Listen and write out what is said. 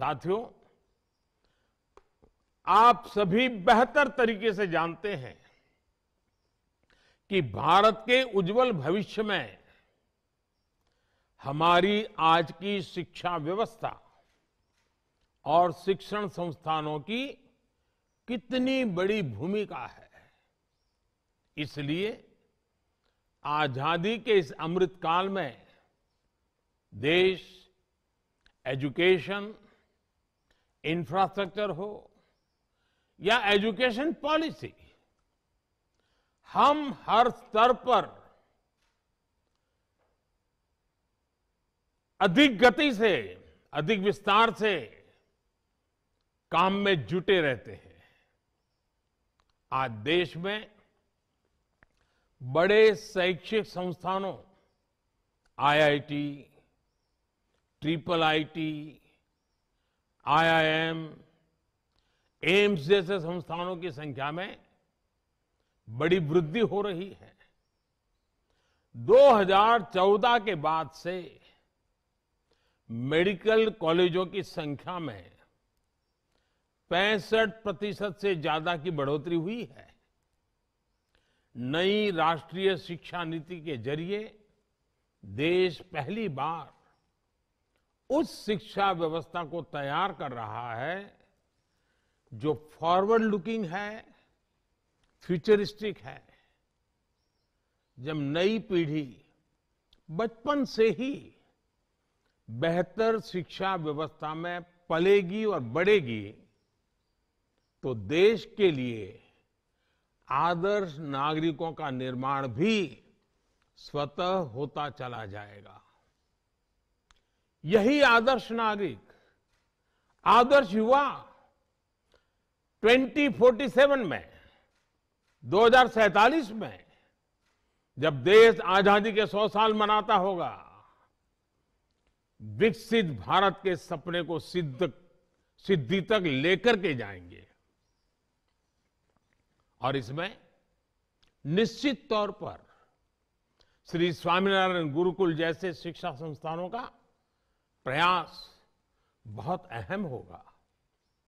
साथियों आप सभी बेहतर तरीके से जानते हैं कि भारत के उज्जवल भविष्य में हमारी आज की शिक्षा व्यवस्था और शिक्षण संस्थानों की कितनी बड़ी भूमिका है इसलिए आजादी के इस अमृत काल में देश एजुकेशन इंफ्रास्ट्रक्चर हो या एजुकेशन पॉलिसी हम हर स्तर पर अधिक गति से अधिक विस्तार से काम में जुटे रहते हैं आज देश में बड़े शैक्षिक संस्थानों IIT, triple IT, IIM AIIMS जैसे संस्थानों की संख्या में बड़ी वृद्धि हो रही है 2014 के बाद से मेडिकल कॉलेजों की संख्या में पैंसठ प्रतिशत से ज्यादा की बढ़ोतरी हुई है नई राष्ट्रीय शिक्षा नीति के जरिए देश पहली बार उस शिक्षा व्यवस्था को तैयार कर रहा है जो फॉरवर्ड लुकिंग है फ्यूचरिस्टिक है जब नई पीढ़ी बचपन से ही बेहतर शिक्षा व्यवस्था में पलेगी और बढ़ेगी तो देश के लिए आदर्श नागरिकों का निर्माण भी स्वतः होता चला जाएगा यही आदर्श नागरिक आदर्श युवा 2047 में 2047 में जब देश आजादी के 100 साल मनाता होगा विकसित भारत के सपने को सिद्ध सिद्धि तक लेकर के जाएंगे और इसमें निश्चित तौर पर श्री स्वामीनारायण गुरुकुल जैसे शिक्षा संस्थानों का प्रयास बहुत अहम होगा